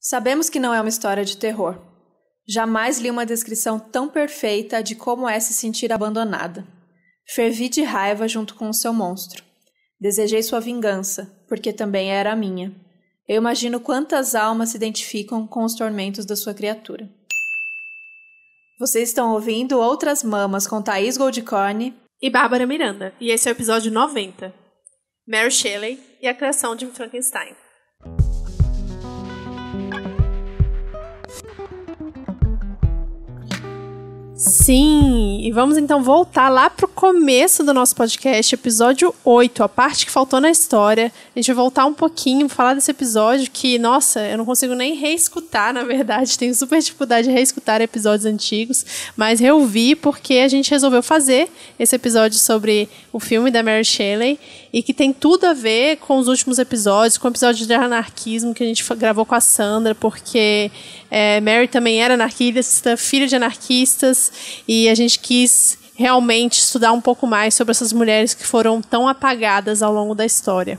Sabemos que não é uma história de terror. Jamais li uma descrição tão perfeita de como é se sentir abandonada. Fervi de raiva junto com o seu monstro. Desejei sua vingança, porque também era a minha. Eu imagino quantas almas se identificam com os tormentos da sua criatura. Vocês estão ouvindo Outras Mamas com Thaís Goldcorn e Bárbara Miranda, e esse é o episódio 90. Mary Shelley e a criação de Frankenstein. Sim, e vamos então voltar lá pro começo do nosso podcast, episódio 8, a parte que faltou na história. A gente vai voltar um pouquinho, falar desse episódio que, nossa, eu não consigo nem reescutar, na verdade, tenho super dificuldade de reescutar episódios antigos, mas reouvi porque a gente resolveu fazer esse episódio sobre o filme da Mary Shelley e que tem tudo a ver com os últimos episódios, com o episódio de anarquismo que a gente gravou com a Sandra, porque é, Mary também era anarquista, filha de anarquistas, e a gente quis realmente estudar um pouco mais sobre essas mulheres que foram tão apagadas ao longo da história.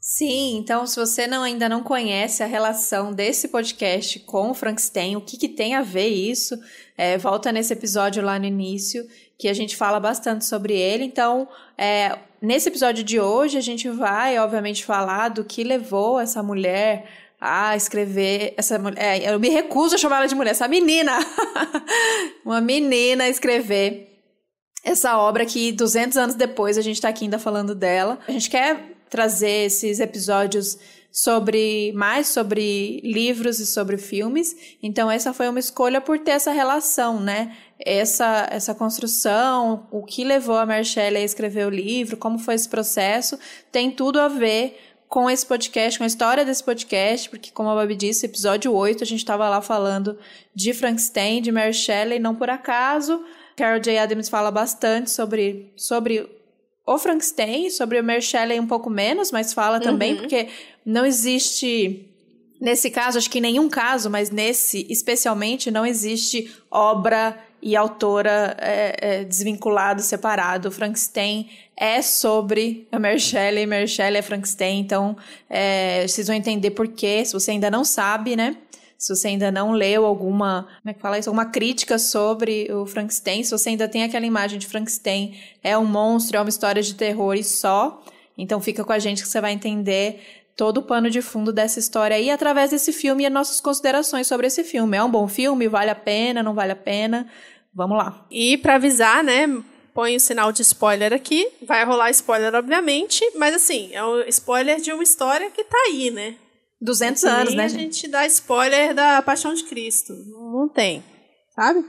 Sim, então se você não, ainda não conhece a relação desse podcast com o Frankenstein, o que, que tem a ver isso, é, volta nesse episódio lá no início, que a gente fala bastante sobre ele. Então, é, nesse episódio de hoje, a gente vai, obviamente, falar do que levou essa mulher a ah, escrever essa mulher. É, eu me recuso a chamar ela de mulher, essa menina! Uma menina a escrever essa obra que 200 anos depois a gente está aqui ainda falando dela. A gente quer trazer esses episódios sobre mais sobre livros e sobre filmes. Então essa foi uma escolha por ter essa relação, né? Essa essa construção, o que levou a Marcella a escrever o livro, como foi esse processo, tem tudo a ver com esse podcast, com a história desse podcast, porque, como a Babi disse, episódio 8, a gente estava lá falando de Frankenstein, de Mary Shelley, não por acaso. Carol J. Adams fala bastante sobre, sobre o Frankenstein, sobre o Mary Shelley um pouco menos, mas fala uhum. também, uhum. porque não existe. Nesse caso, acho que em nenhum caso, mas nesse especialmente, não existe obra e autora é, é, desvinculado, separado. Frankenstein é sobre a Mary Shelley, Mary Shelley é Frankenstein, então é, vocês vão entender por quê, se você ainda não sabe, né? Se você ainda não leu alguma, como é que fala isso? Alguma crítica sobre o Frankenstein, se você ainda tem aquela imagem de Frankenstein é um monstro, é uma história de terror e só, então fica com a gente que você vai entender todo o pano de fundo dessa história aí através desse filme e as nossas considerações sobre esse filme. É um bom filme? Vale a pena? Não vale a pena? Vamos lá. E para avisar, né? Põe o sinal de spoiler aqui. Vai rolar spoiler, obviamente, mas assim, é um spoiler de uma história que tá aí, né? 200 anos, né? a gente dá spoiler da Paixão de Cristo. Não tem, sabe?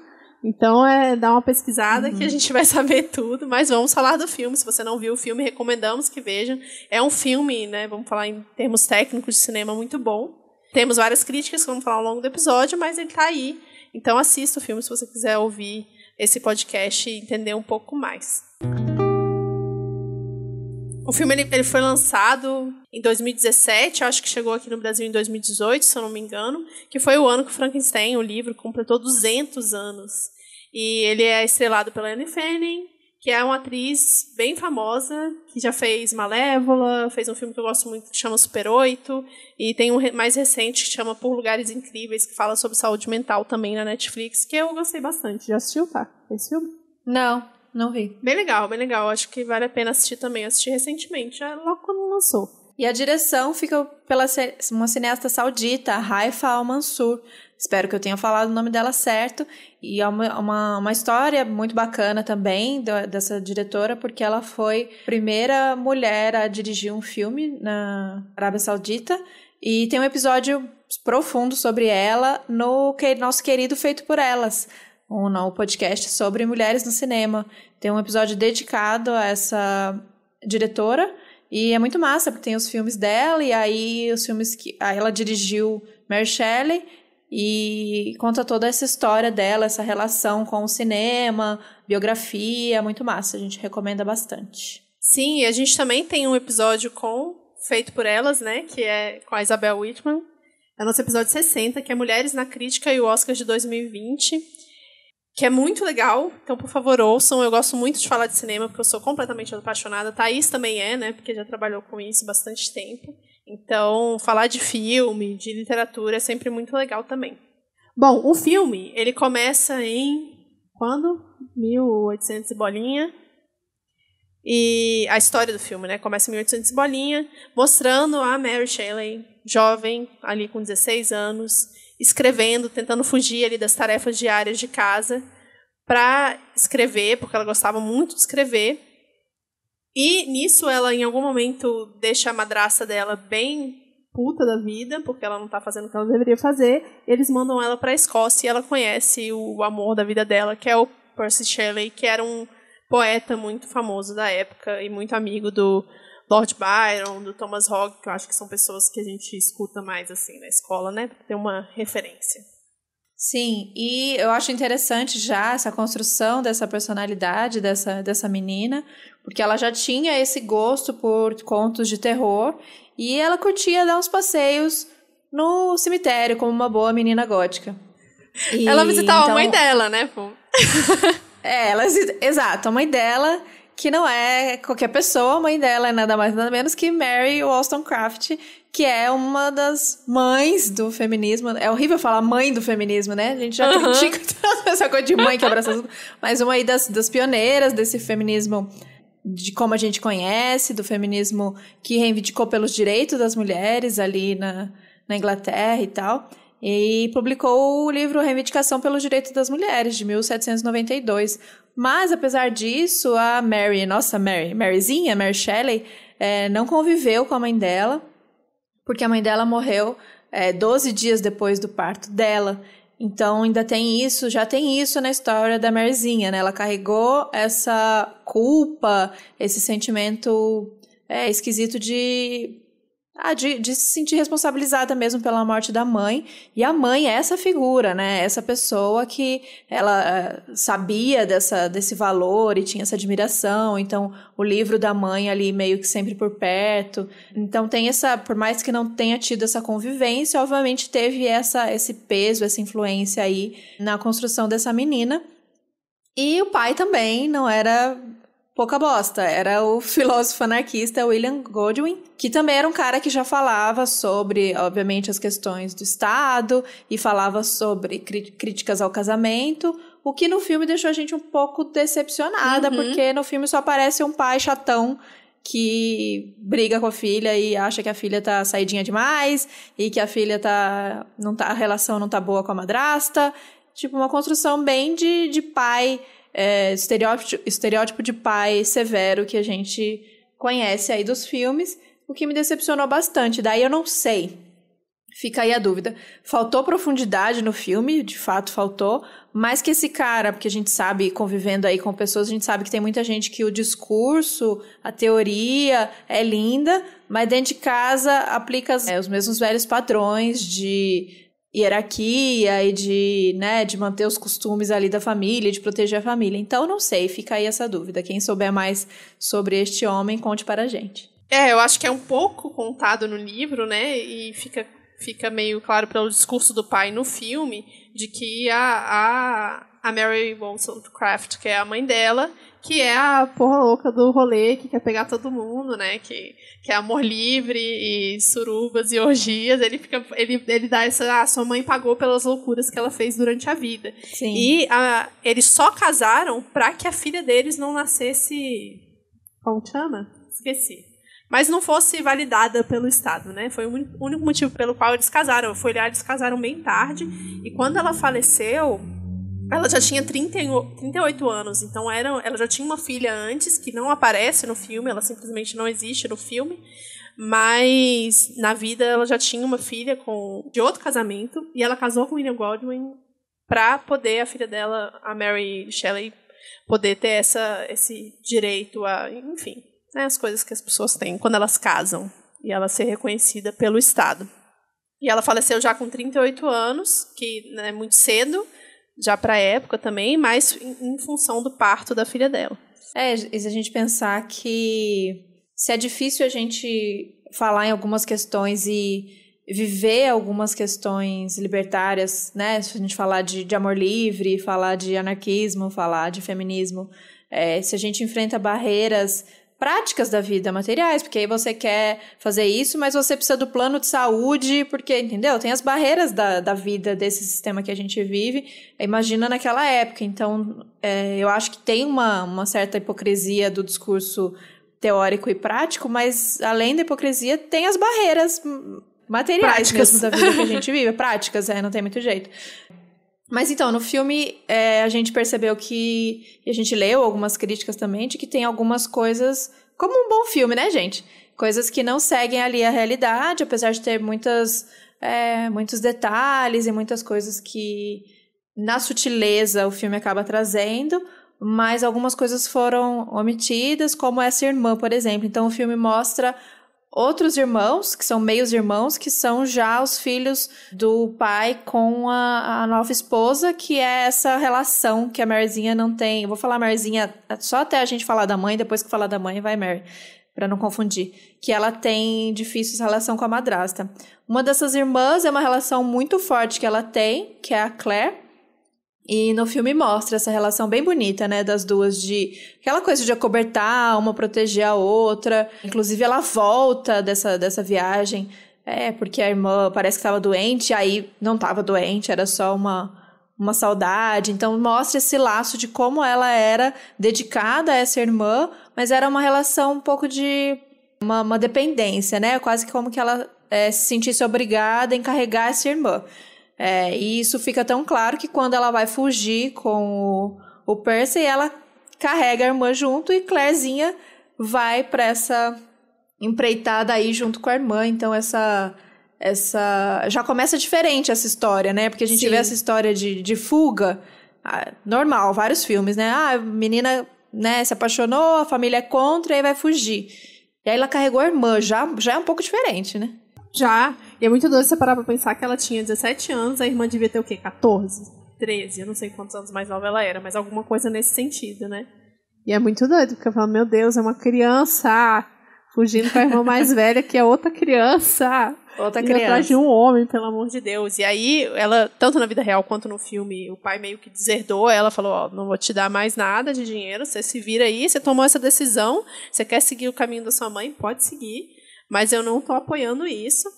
Então é dar uma pesquisada uhum. que a uhum. gente vai saber tudo, mas vamos falar do filme. Se você não viu o filme, recomendamos que vejam. É um filme, né? Vamos falar em termos técnicos de cinema muito bom. Temos várias críticas que vamos falar ao longo do episódio, mas ele está aí. Então assista o filme se você quiser ouvir esse podcast e entender um pouco mais. Música o filme ele, ele foi lançado em 2017, acho que chegou aqui no Brasil em 2018, se eu não me engano, que foi o ano que Frankenstein, o livro, completou 200 anos. E ele é estrelado pela Anne Fanning, que é uma atriz bem famosa, que já fez Malévola, fez um filme que eu gosto muito que chama Super 8, e tem um mais recente que chama Por Lugares Incríveis, que fala sobre saúde mental também na Netflix, que eu gostei bastante. Já assistiu, tá? Esse filme? Não não vi. Bem legal, bem legal. Acho que vale a pena assistir também. Assisti recentemente, logo quando lançou. E a direção fica pela uma cineasta saudita, Raifa Al-Mansur. Espero que eu tenha falado o nome dela certo. E é uma, uma, uma história muito bacana também do, dessa diretora, porque ela foi a primeira mulher a dirigir um filme na Arábia Saudita. E tem um episódio profundo sobre ela no nosso querido Feito por Elas, um, podcast sobre mulheres no cinema. Tem um episódio dedicado a essa diretora. E é muito massa, porque tem os filmes dela, e aí os filmes que. Aí ela dirigiu Mary Shelley e conta toda essa história dela, essa relação com o cinema, biografia, muito massa, a gente recomenda bastante. Sim, e a gente também tem um episódio com feito por elas, né, que é com a Isabel Whitman. É o nosso episódio 60, que é Mulheres na Crítica e o Oscar de 2020 que é muito legal. Então, por favor, ouçam. Eu gosto muito de falar de cinema, porque eu sou completamente apaixonada. Thaís também é, né? Porque já trabalhou com isso bastante tempo. Então, falar de filme, de literatura é sempre muito legal também. Bom, o filme, ele começa em quando? 1800 bolinha. E a história do filme, né? Começa em 1800 bolinha, mostrando a Mary Shelley, jovem, ali com 16 anos, escrevendo, tentando fugir ali das tarefas diárias de casa para escrever, porque ela gostava muito de escrever. E nisso ela em algum momento deixa a madraça dela bem puta da vida, porque ela não está fazendo o que ela deveria fazer. Eles mandam ela para a Escócia e ela conhece o amor da vida dela, que é o Percy Shelley, que era um poeta muito famoso da época e muito amigo do Lord Byron, do Thomas Hogg, que eu acho que são pessoas que a gente escuta mais assim na escola, né? Tem uma referência. Sim, e eu acho interessante já essa construção dessa personalidade dessa, dessa menina, porque ela já tinha esse gosto por contos de terror e ela curtia dar uns passeios no cemitério como uma boa menina gótica. E, ela visitava então, a mãe então dela, né? é, ela exato, a mãe dela que não é qualquer pessoa, a mãe dela é nada mais nada menos que Mary Wollstonecraft, que é uma das mães do feminismo. É horrível falar mãe do feminismo, né? A gente já uhum. critica essa coisa de mãe que abraça tudo. Mas uma aí das, das pioneiras desse feminismo de como a gente conhece, do feminismo que reivindicou pelos direitos das mulheres ali na, na Inglaterra e tal. E publicou o livro Reivindicação pelos Direitos das Mulheres, de 1792, mas, apesar disso, a Mary, nossa Mary, Maryzinha, Mary Shelley, é, não conviveu com a mãe dela, porque a mãe dela morreu é, 12 dias depois do parto dela. Então ainda tem isso, já tem isso na história da Maryzinha né? Ela carregou essa culpa, esse sentimento é, esquisito de ah, de, de, se sentir responsabilizada mesmo pela morte da mãe. E a mãe é essa figura, né? Essa pessoa que ela eh, sabia dessa, desse valor e tinha essa admiração. Então, o livro da mãe ali meio que sempre por perto. Então, tem essa, por mais que não tenha tido essa convivência, obviamente teve essa, esse peso, essa influência aí na construção dessa menina. E o pai também não era pouca bosta. Era o filósofo anarquista William Godwin, que também era um cara que já falava sobre, obviamente, as questões do Estado e falava sobre críticas ao casamento. O que no filme deixou a gente um pouco decepcionada, uhum. porque no filme só aparece um pai chatão que briga com a filha e acha que a filha tá saidinha demais e que a filha tá não tá a relação não tá boa com a madrasta, tipo uma construção bem de, de pai é, estereótipo, estereótipo de pai severo que a gente conhece aí dos filmes, o que me decepcionou bastante. Daí eu não sei. Fica aí a dúvida. Faltou profundidade no filme, de fato faltou, mas que esse cara, porque a gente sabe, convivendo aí com pessoas, a gente sabe que tem muita gente que o discurso, a teoria é linda, mas dentro de casa aplica é, os mesmos velhos padrões de hierarquia e de, né, de manter os costumes ali da família, de proteger a família. Então, não sei, fica aí essa dúvida. Quem souber mais sobre este homem, conte para a gente. É, eu acho que é um pouco contado no livro, né, e fica, fica meio claro pelo discurso do pai no filme, de que a, a, a Mary Wollstonecraft, que é a mãe dela, que é a porra louca do rolê, que quer pegar todo mundo, né? Que, que é amor livre e surubas e orgias. Ele fica, ele, ele dá essa, ah, sua mãe pagou pelas loucuras que ela fez durante a vida. Sim. E a, eles só casaram para que a filha deles não nascesse, como chama? Esqueci. Mas não fosse validada pelo Estado, né? Foi o único motivo pelo qual eles casaram. Foi lá, eles casaram bem tarde. E quando ela faleceu, ela já tinha 30, 38 anos, então era, ela já tinha uma filha antes, que não aparece no filme, ela simplesmente não existe no filme. Mas na vida ela já tinha uma filha com de outro casamento, e ela casou com William Godwin para poder a filha dela, a Mary Shelley, poder ter essa, esse direito a, enfim, né, as coisas que as pessoas têm quando elas casam e ela ser reconhecida pelo Estado. E ela faleceu já com 38 anos, que é né, muito cedo, já para a época também, mas em, em função do parto da filha dela. É, e se a gente pensar que se é difícil a gente falar em algumas questões e viver algumas questões libertárias, né? Se a gente falar de, de amor livre, falar de anarquismo, falar de feminismo, é, se a gente enfrenta barreiras práticas da vida, materiais, porque aí você quer fazer isso, mas você precisa do plano de saúde, porque, entendeu? Tem as barreiras da, da vida desse sistema que a gente vive, imagina naquela época. Então, é, eu acho que tem uma, uma certa hipocrisia do discurso teórico e prático, mas além da hipocrisia, tem as barreiras hum, materiais práticas. mesmo da vida que a gente vive, práticas, é, não tem muito jeito. Mas então, no filme é, a gente percebeu que. E a gente leu algumas críticas também de que tem algumas coisas. Como um bom filme, né, gente? Coisas que não seguem ali a realidade, apesar de ter muitas, é, muitos detalhes e muitas coisas que, na sutileza, o filme acaba trazendo. Mas algumas coisas foram omitidas, como essa irmã, por exemplo. Então, o filme mostra outros irmãos, que são meios irmãos, que são já os filhos do pai com a, a nova esposa, que é essa relação que a Marzinha não tem. Eu vou falar Marzinha só até a gente falar da mãe, depois que falar da mãe, vai Mary, para não confundir. Que ela tem difícil relação com a madrasta. Uma dessas irmãs é uma relação muito forte que ela tem, que é a Claire e no filme mostra essa relação bem bonita, né, das duas de aquela coisa de acobertar, uma proteger a outra. Inclusive ela volta dessa dessa viagem, é, porque a irmã parece que estava doente, aí não estava doente, era só uma uma saudade. Então mostra esse laço de como ela era dedicada a essa irmã, mas era uma relação um pouco de uma, uma dependência, né? Quase como que ela é, se sentisse obrigada a encarregar essa irmã. É, e isso fica tão claro que quando ela vai fugir com o, o Percy, ela carrega a irmã junto e Clairezinha vai para essa empreitada aí junto com a irmã. Então, essa. essa Já começa diferente essa história, né? Porque a gente Sim. vê essa história de, de fuga. Ah, normal, vários filmes, né? Ah, a menina né, se apaixonou, a família é contra e aí vai fugir. E aí ela carregou a irmã, já, já é um pouco diferente, né? Já. E é muito doido você parar pra pensar que ela tinha 17 anos, a irmã devia ter o quê? 14? 13? Eu não sei quantos anos mais nova ela era, mas alguma coisa nesse sentido, né? E é muito doido, porque eu falo, meu Deus, é uma criança fugindo com a irmã mais velha, que é outra criança. Outra criança. atrás de um homem, pelo amor de Deus. E aí, ela, tanto na vida real quanto no filme, o pai meio que deserdou ela, falou: Ó, não vou te dar mais nada de dinheiro, você se vira aí, você tomou essa decisão, você quer seguir o caminho da sua mãe, pode seguir, mas eu não tô apoiando isso.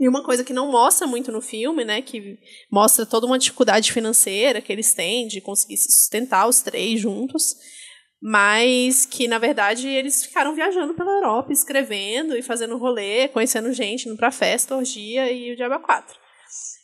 E uma coisa que não mostra muito no filme, né, que mostra toda uma dificuldade financeira que eles têm de conseguir se sustentar os três juntos, mas que na verdade eles ficaram viajando pela Europa, escrevendo e fazendo rolê, conhecendo gente, indo para festa, orgia e o diabo 4. É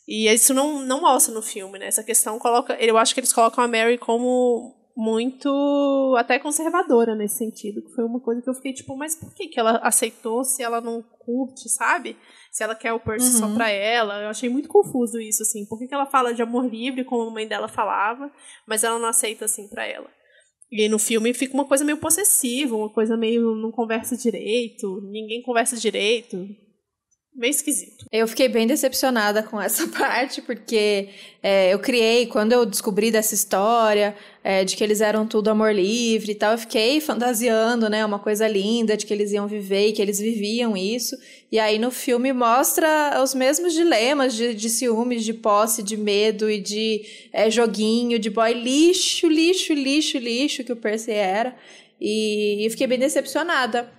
e isso não, não mostra no filme, né? Essa questão coloca, eu acho que eles colocam a Mary como muito até conservadora nesse sentido, que foi uma coisa que eu fiquei tipo, mas por que, que ela aceitou se ela não curte, sabe? Se ela quer o Percy uhum. só pra ela. Eu achei muito confuso isso, assim. Por que, que ela fala de amor livre, como a mãe dela falava, mas ela não aceita assim pra ela? E no filme fica uma coisa meio possessiva, uma coisa meio não conversa direito, ninguém conversa direito, bem esquisito. Eu fiquei bem decepcionada com essa parte, porque é, eu criei, quando eu descobri dessa história, é, de que eles eram tudo amor livre e tal, eu fiquei fantasiando, né, uma coisa linda, de que eles iam viver e que eles viviam isso. E aí no filme mostra os mesmos dilemas de, de ciúmes, de posse, de medo e de é, joguinho, de boy lixo, lixo, lixo, lixo que o Percy era. E, e fiquei bem decepcionada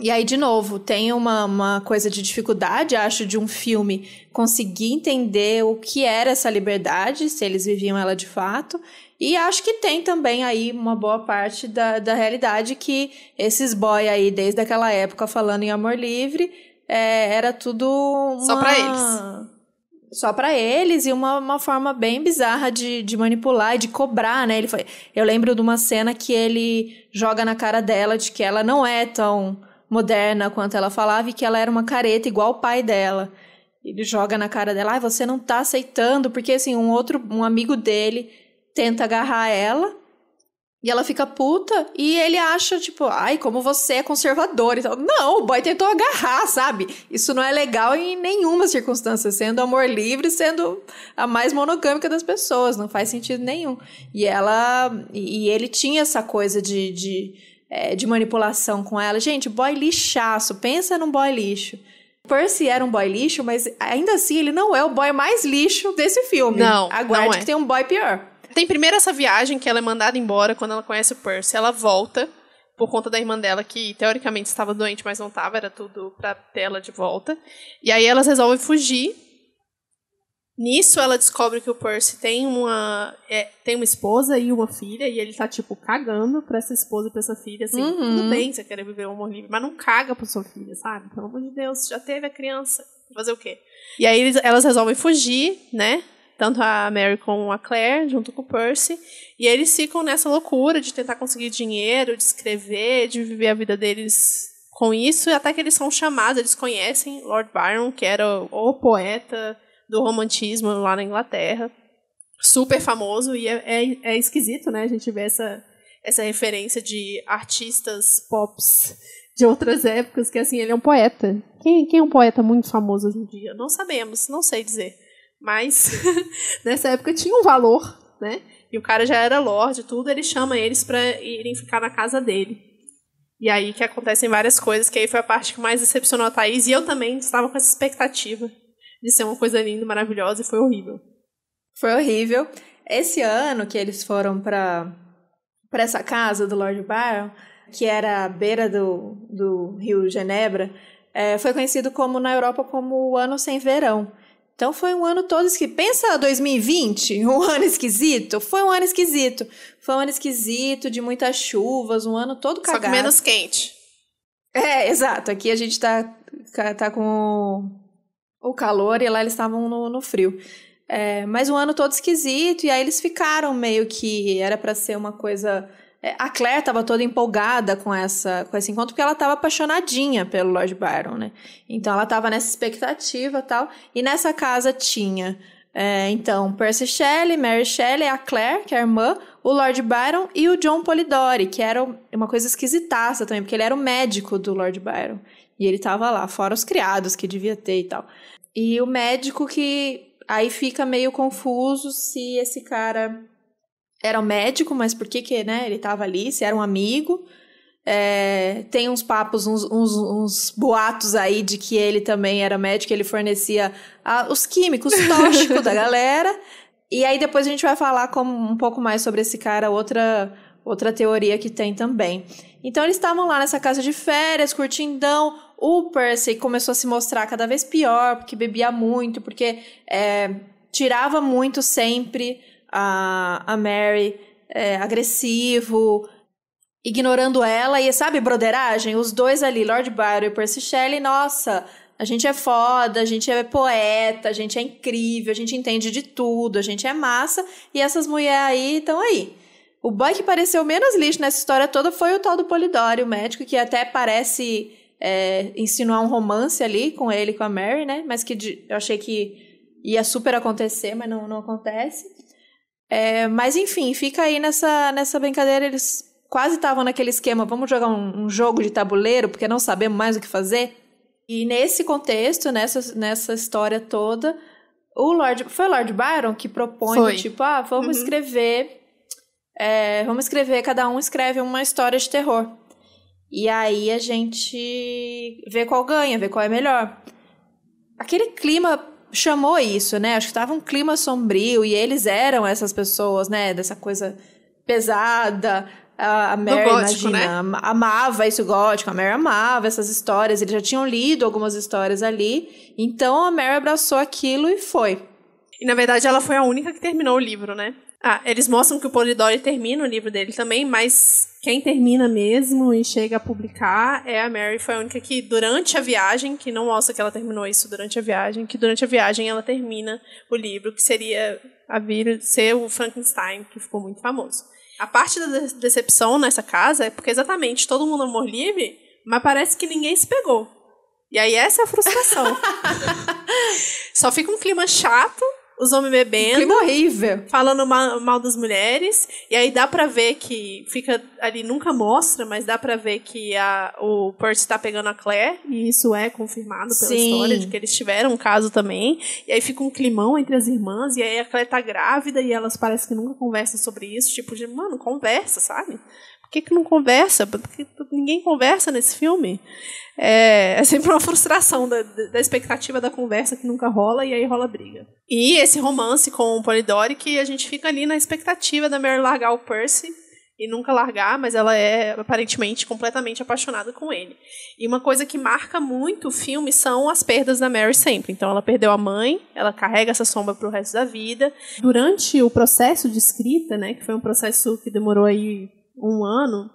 e aí, de novo, tem uma, uma coisa de dificuldade, acho, de um filme conseguir entender o que era essa liberdade, se eles viviam ela de fato. E acho que tem também aí uma boa parte da, da realidade que esses boy aí, desde aquela época, falando em amor livre, é, era tudo. Uma... Só pra eles só para eles e uma, uma forma bem bizarra de, de manipular e de cobrar, né? Ele foi, eu lembro de uma cena que ele joga na cara dela de que ela não é tão moderna quanto ela falava e que ela era uma careta igual o pai dela. Ele joga na cara dela, ah, você não tá aceitando, porque assim, um outro, um amigo dele tenta agarrar ela e ela fica puta e ele acha, tipo, ai, como você é conservador e tal. Não, o boy tentou agarrar, sabe? Isso não é legal em nenhuma circunstância, sendo amor livre, sendo a mais monogâmica das pessoas, não faz sentido nenhum. E ela. E ele tinha essa coisa de, de é, de manipulação com ela. Gente, boy lixaço, pensa num boy lixo. Percy era um boy lixo, mas ainda assim ele não é o boy mais lixo desse filme. Não. Aguarde não é. que tem um boy pior. Tem primeiro essa viagem que ela é mandada embora quando ela conhece o Percy. Ela volta por conta da irmã dela, que teoricamente estava doente, mas não estava, era tudo pra tela de volta. E aí elas resolvem fugir Nisso, ela descobre que o Percy tem uma, é, tem uma esposa e uma filha, e ele tá, tipo, cagando pra essa esposa e pra essa filha, assim, uhum. tudo bem você querer viver um amor livre, mas não caga pra sua filha, sabe? Pelo amor de Deus, já teve a criança, fazer o quê? E aí eles, elas resolvem fugir, né? Tanto a Mary como a Claire, junto com o Percy, e aí eles ficam nessa loucura de tentar conseguir dinheiro, de escrever, de viver a vida deles com isso, até que eles são chamados, eles conhecem Lord Byron, que era o poeta do romantismo lá na Inglaterra. Super famoso e é, é, é esquisito, né? A gente vê essa, essa referência de artistas pops de outras épocas, que assim, ele é um poeta. Quem, quem é um poeta muito famoso hoje em dia? Não sabemos, não sei dizer. Mas nessa época tinha um valor, né? E o cara já era lord e tudo, ele chama eles para irem ficar na casa dele. E aí que acontecem várias coisas, que aí foi a parte que mais decepcionou a Thaís, e eu também estava com essa expectativa de ser uma coisa linda, maravilhosa, e foi horrível. Foi horrível. Esse ano que eles foram para para essa casa do Lord Byron, que era à beira do, do rio Genebra, é, foi conhecido como na Europa como o ano sem verão. Então foi um ano todo esquisito. Pensa 2020, um ano esquisito. Foi um ano esquisito. Foi um ano esquisito, de muitas chuvas, um ano todo cagado. Só que menos quente. É, exato. Aqui a gente tá, tá com o calor e lá eles estavam no, no frio. É, mas um ano todo esquisito, e aí eles ficaram meio que era para ser uma coisa. É, a Claire estava toda empolgada com, essa, com esse encontro, porque ela estava apaixonadinha pelo Lord Byron, né? Então ela estava nessa expectativa tal. E nessa casa tinha. É, então, Percy Shelley, Mary Shelley, a Claire, que é a irmã, o Lord Byron e o John Polidori, que era uma coisa esquisitaça também, porque ele era o médico do Lord Byron. E ele estava lá, fora os criados que devia ter e tal. E o médico que aí fica meio confuso se esse cara era um médico, mas por que que, né, ele tava ali, se era um amigo. É, tem uns papos, uns, uns, uns, boatos aí de que ele também era médico, ele fornecia a, os químicos tóxicos da galera. E aí depois a gente vai falar como, um pouco mais sobre esse cara, outra, outra teoria que tem também. Então eles estavam lá nessa casa de férias, curtindão, o Percy começou a se mostrar cada vez pior, porque bebia muito, porque é, tirava muito sempre a, a Mary, é, agressivo, ignorando ela. E sabe, broderagem? Os dois ali, Lord Byron e Percy Shelley, nossa, a gente é foda, a gente é poeta, a gente é incrível, a gente entende de tudo, a gente é massa. E essas mulheres aí estão aí. O boy que pareceu menos lixo nessa história toda foi o tal do Polidori, o médico, que até parece é, insinuar um romance ali com ele com a Mary, né? Mas que de, eu achei que ia super acontecer, mas não, não acontece. É, mas enfim, fica aí nessa, nessa brincadeira. Eles quase estavam naquele esquema: vamos jogar um, um, jogo de tabuleiro, porque não sabemos mais o que fazer. E nesse contexto, nessa, nessa história toda, o Lord. Foi o Lord Byron que propõe, foi. tipo, ah, vamos uhum. escrever. É, vamos escrever, cada um escreve uma história de terror. E aí a gente vê qual ganha, vê qual é melhor. Aquele clima chamou isso, né? Acho que tava um clima sombrio e eles eram essas pessoas, né? Dessa coisa pesada. A, Mary, gótico, imagina, né? amava isso gótico, a Mary amava essas histórias, eles já tinham lido algumas histórias ali, então a Mary abraçou aquilo e foi. E na verdade ela foi a única que terminou o livro, né? Ah, eles mostram que o Polidori termina o livro dele também, mas quem termina mesmo e chega a publicar é a Mary, foi a única que durante a viagem, que não mostra que ela terminou isso durante a viagem, que durante a viagem ela termina o livro, que seria a vir ser o Frankenstein, que ficou muito famoso. A parte da decepção nessa casa é porque exatamente todo mundo amor livre, mas parece que ninguém se pegou. E aí essa é a frustração. Só fica um clima chato os homens bebendo. Clima horrível. Falando mal, mal, das mulheres. E aí dá pra ver que fica ali, nunca mostra, mas dá pra ver que a, o Percy tá pegando a Claire. E isso é confirmado pela Sim. história de que eles tiveram um caso também. E aí fica um climão entre as irmãs. E aí a Claire tá grávida e elas parecem que nunca conversam sobre isso. Tipo, de, mano, conversa, sabe? que, que não conversa? Porque ninguém conversa nesse filme. É, é sempre uma frustração da, da, expectativa da conversa que nunca rola e aí rola briga. E esse romance com o Polidori que a gente fica ali na expectativa da Mary largar o Percy e nunca largar, mas ela é aparentemente completamente apaixonada com ele. E uma coisa que marca muito o filme são as perdas da Mary sempre. Então ela perdeu a mãe, ela carrega essa sombra para o resto da vida. Durante o processo de escrita, né, que foi um processo que demorou aí um ano,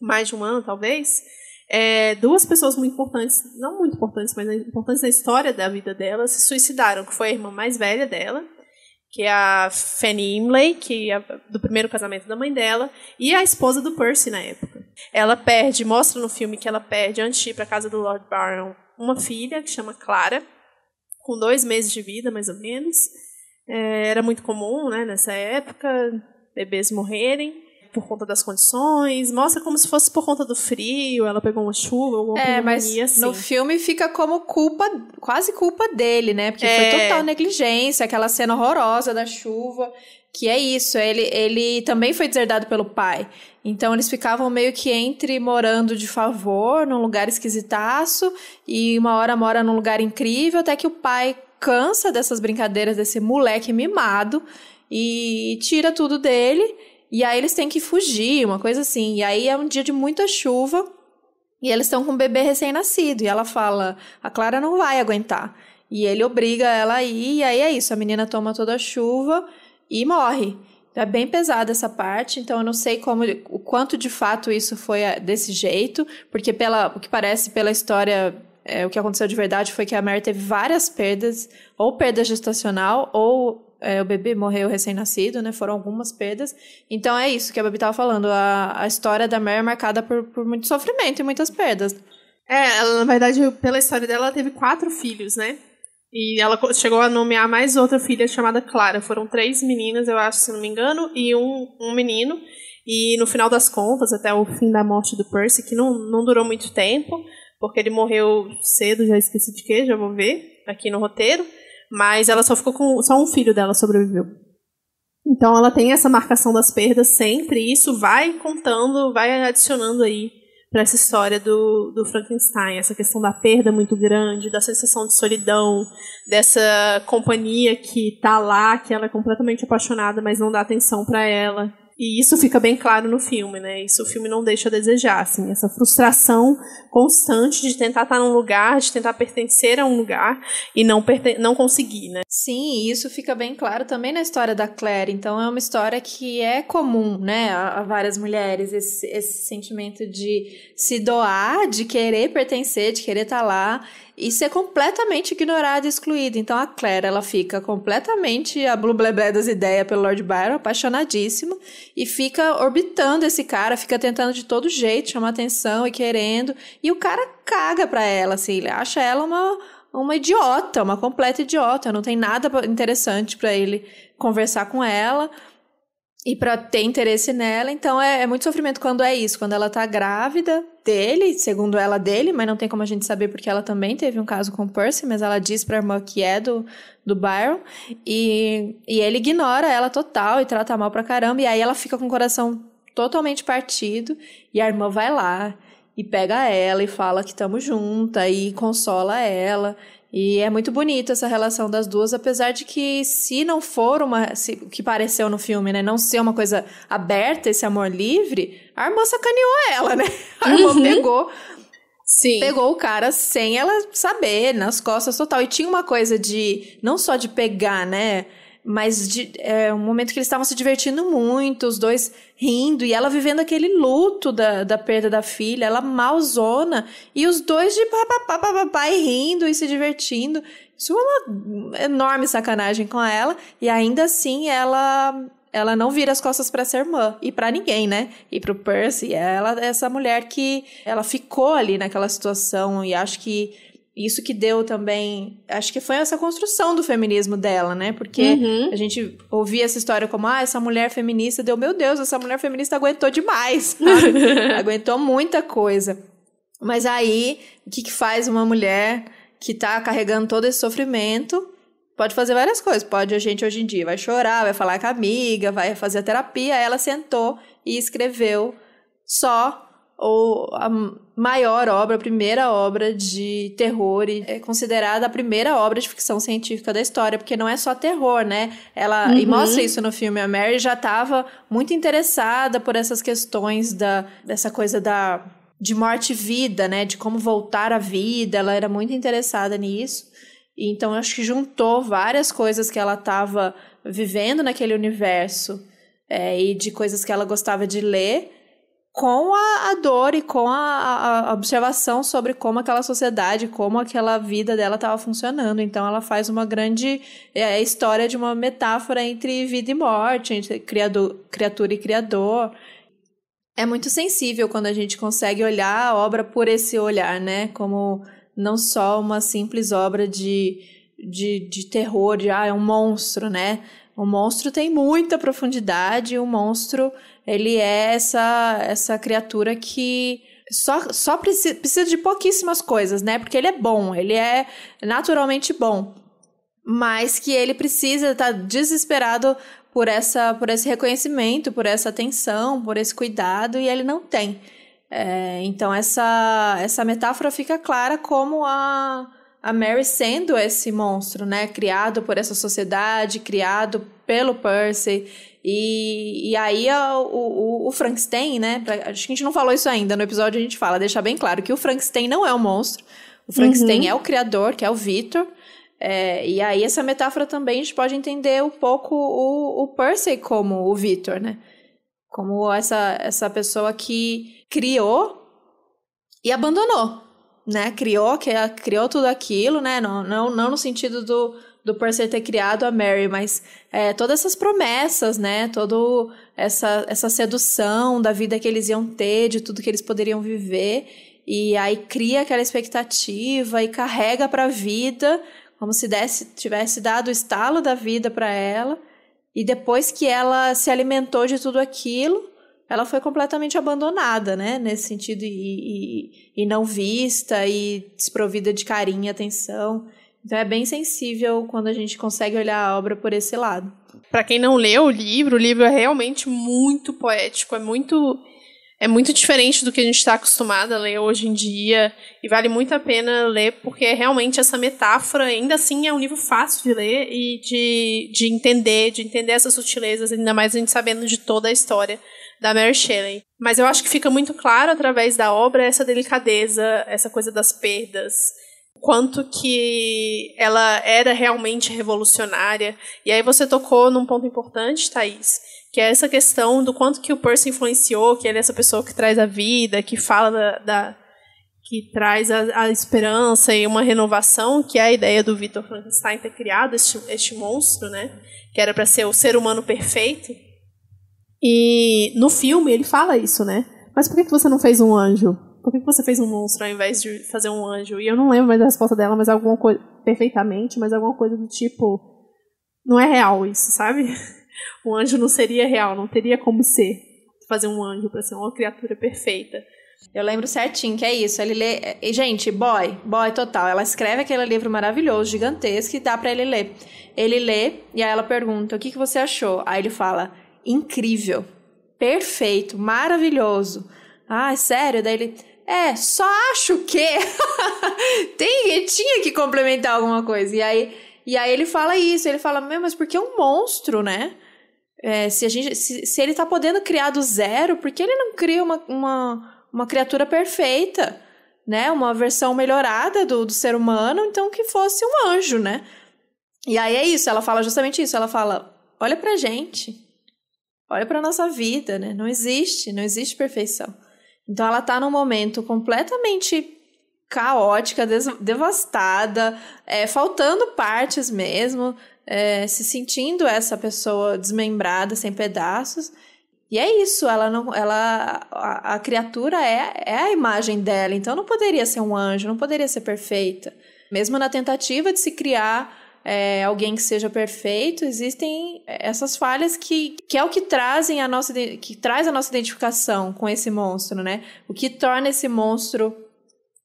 mais de um ano talvez, é, duas pessoas muito importantes, não muito importantes, mas importantes na história da vida dela, se suicidaram, que foi a irmã mais velha dela, que é a Fanny Imlay, que é do primeiro casamento da mãe dela, e a esposa do Percy na época. Ela perde, mostra no filme que ela perde, antes de ir para casa do Lord Baron uma filha que chama Clara, com dois meses de vida, mais ou menos. É, era muito comum né, nessa época, bebês morrerem por conta das condições, mostra como se fosse por conta do frio, ela pegou uma chuva, alguma é, mas assim. no filme fica como culpa, quase culpa dele, né? Porque é. foi total negligência, aquela cena horrorosa da chuva, que é isso, é ele, ele também foi deserdado pelo pai. Então eles ficavam meio que entre morando de favor num lugar esquisitaço e uma hora mora num lugar incrível, até que o pai cansa dessas brincadeiras desse moleque mimado e tira tudo dele e aí eles têm que fugir, uma coisa assim. E aí é um dia de muita chuva e eles estão com um bebê recém-nascido. E ela fala: a Clara não vai aguentar. E ele obriga ela a ir, e aí é isso: a menina toma toda a chuva e morre. Então, é bem pesada essa parte, então eu não sei como, o quanto de fato isso foi eh, desse jeito, porque pela, o que parece pela história é, o que aconteceu de verdade foi que a Mary teve várias perdas, ou perda gestacional, ou é, o bebê morreu recém-nascido, né? Foram algumas perdas. Então é isso que a Babi estava falando. A, a história da Mary é marcada por, por muito sofrimento e muitas perdas. É, ela, na verdade, pela história dela, ela teve quatro filhos, né? E ela chegou a nomear mais outra filha chamada Clara. Foram três meninas, eu acho, se não me engano, e um, um menino. E no final das contas, até o fim da morte do Percy, que não, não durou muito tempo, porque ele morreu cedo, já esqueci de que, já vou ver aqui no roteiro. Mas ela só ficou com. Só um filho dela sobreviveu. Então ela tem essa marcação das perdas sempre, e isso vai contando, vai adicionando aí para essa história do, do Frankenstein, essa questão da perda muito grande, da sensação de solidão, dessa companhia que tá lá, que ela é completamente apaixonada, mas não dá atenção para ela. E isso fica bem claro no filme, né? Isso o filme não deixa a desejar, assim, essa frustração constante de tentar estar num lugar, de tentar pertencer a um lugar e não, não conseguir, né? Sim, isso fica bem claro também na história da Claire. Então é uma história que é comum, né, a, a várias mulheres, esse, esse sentimento de se doar, de querer pertencer, de querer estar lá e ser completamente ignorada e excluída. Então a Claire, ela fica completamente a blue das ideias pelo Lord Byron, apaixonadíssima, e fica orbitando esse cara, fica tentando de todo jeito chamar atenção e querendo, e o cara caga pra ela, assim, ele acha ela uma uma idiota, uma completa idiota, não tem nada interessante para ele conversar com ela e para ter interesse nela. Então é, é, muito sofrimento quando é isso, quando ela tá grávida dele, segundo ela dele, mas não tem como a gente saber porque ela também teve um caso com o Percy, mas ela diz para irmã que é do, do Byron e, e ele ignora ela total e trata mal pra caramba e aí ela fica com o coração totalmente partido e a irmã vai lá e pega ela e fala que tamo junta e consola ela e é muito bonita essa relação das duas, apesar de que se não for uma, se, o que pareceu no filme, né, não ser uma coisa aberta, esse amor livre, a irmã sacaneou ela, né? A irmã uhum. pegou Sim. Pegou o cara sem ela saber, nas costas total. E tinha uma coisa de, não só de pegar, né? Mas de, é um momento que eles estavam se divertindo muito, os dois rindo, e ela vivendo aquele luto da, da perda da filha, ela malzona, e os dois de papapá e rindo e se divertindo. Isso é uma enorme sacanagem com ela, e ainda assim ela ela não vira as costas para ser irmã e para ninguém, né? E pro Percy, ela essa mulher que ela ficou ali naquela situação e acho que isso que deu também, acho que foi essa construção do feminismo dela, né? Porque uhum. a gente ouvia essa história como, ah, essa mulher feminista deu, meu Deus, essa mulher feminista aguentou demais, aguentou muita coisa. Mas aí, o que, que faz uma mulher que tá carregando todo esse sofrimento? Pode fazer várias coisas. Pode a gente hoje em dia, vai chorar, vai falar com a amiga, vai fazer a terapia. Ela sentou e escreveu só ou a maior obra, a primeira obra de terror e é considerada a primeira obra de ficção científica da história, porque não é só terror, né? Ela uhum. e mostra isso no filme a Mary já estava muito interessada por essas questões da dessa coisa da de morte e vida, né? De como voltar à vida, ela era muito interessada nisso. Então acho que juntou várias coisas que ela estava vivendo naquele universo é, e de coisas que ela gostava de ler com a, a, dor e com a, a, observação sobre como aquela sociedade, como aquela vida dela estava funcionando. Então ela faz uma grande é, história de uma metáfora entre vida e morte, entre criador, criatura e criador. É muito sensível quando a gente consegue olhar a obra por esse olhar, né? Como não só uma simples obra de, de, de terror, de ah, é um monstro, né? O monstro tem muita profundidade, o monstro ele é essa, essa criatura que só, só precisa, precisa de pouquíssimas coisas, né? Porque ele é bom, ele é naturalmente bom. Mas que ele precisa estar tá desesperado por, essa, por esse reconhecimento, por essa atenção, por esse cuidado, e ele não tem. É, então, essa, essa metáfora fica clara como a, a Mary sendo esse monstro, né? Criado por essa sociedade, criado pelo Percy, e, e aí o, o, o, Frankenstein, né? Pra, acho que a gente não falou isso ainda, no episódio a gente fala, deixar bem claro que o Frankenstein não é um monstro. O Frankenstein uhum. é o criador, que é o Victor. É, e aí essa metáfora também a gente pode entender um pouco o, o Percy como o Victor, né? Como essa, essa pessoa que criou e abandonou, né? Criou, que é, criou tudo aquilo, né? Não, não, não no sentido do do Percy ter criado a Mary, mas é, todas essas promessas, né? Toda essa, essa sedução da vida que eles iam ter, de tudo que eles poderiam viver. E aí cria aquela expectativa e carrega para a vida, como se desse, tivesse dado o estalo da vida para ela. E depois que ela se alimentou de tudo aquilo, ela foi completamente abandonada, né? Nesse sentido, e, e, e não vista, e desprovida de carinho e atenção. Então é bem sensível quando a gente consegue olhar a obra por esse lado. Para quem não leu o livro, o livro é realmente muito poético, é muito é muito diferente do que a gente está acostumado a ler hoje em dia e vale muito a pena ler porque é realmente essa metáfora ainda assim é um livro fácil de ler e de, de entender, de entender essas sutilezas, ainda mais a gente sabendo de toda a história da Mary Shelley. Mas eu acho que fica muito claro através da obra essa delicadeza, essa coisa das perdas, quanto que ela era realmente revolucionária. E aí você tocou num ponto importante, Thaís, que é essa questão do quanto que o Percy influenciou, que ele é essa pessoa que traz a vida, que fala da, da que traz a, a, esperança e uma renovação, que é a ideia do Victor Frankenstein ter criado este, este monstro, né? Que era para ser o ser humano perfeito. E no filme ele fala isso, né? Mas por que, que você não fez um anjo? por que você fez um monstro ao invés de fazer um anjo? E eu não lembro mais a resposta dela, mas alguma coisa, perfeitamente, mas alguma coisa do tipo, não é real isso, sabe? O anjo não seria real, não teria como ser, fazer um anjo para ser uma criatura perfeita. Eu lembro certinho que é isso. Ele lê. E, gente, boy, boy total. Ela escreve aquele livro maravilhoso, gigantesco, e dá para ele ler. Ele lê e aí ela pergunta: o que, que você achou? Aí ele fala: incrível, perfeito, maravilhoso. Ah, é sério? Daí ele. É, só acho que. Tem, tinha que complementar alguma coisa. E aí, e aí ele fala isso, ele fala, meu, mas porque é um monstro, né? É, se, a gente, se, se, ele tá podendo criar do zero, por que ele não cria uma, uma, uma criatura perfeita, né? Uma versão melhorada do, do ser humano, então que fosse um anjo, né? E aí é isso, ela fala justamente isso, ela fala, olha pra gente, olha pra nossa vida, né? Não existe, não existe perfeição. Então ela tá num momento completamente caótica, devastada, é, faltando partes mesmo, é, se sentindo essa pessoa desmembrada, sem pedaços. E é isso, ela não, ela, a, a criatura é, é a imagem dela, então não poderia ser um anjo, não poderia ser perfeita. Mesmo na tentativa de se criar é, alguém que seja perfeito, existem é, essas falhas que, que é o que trazem a nossa que traz a nossa identificação com esse monstro, né? O que torna esse monstro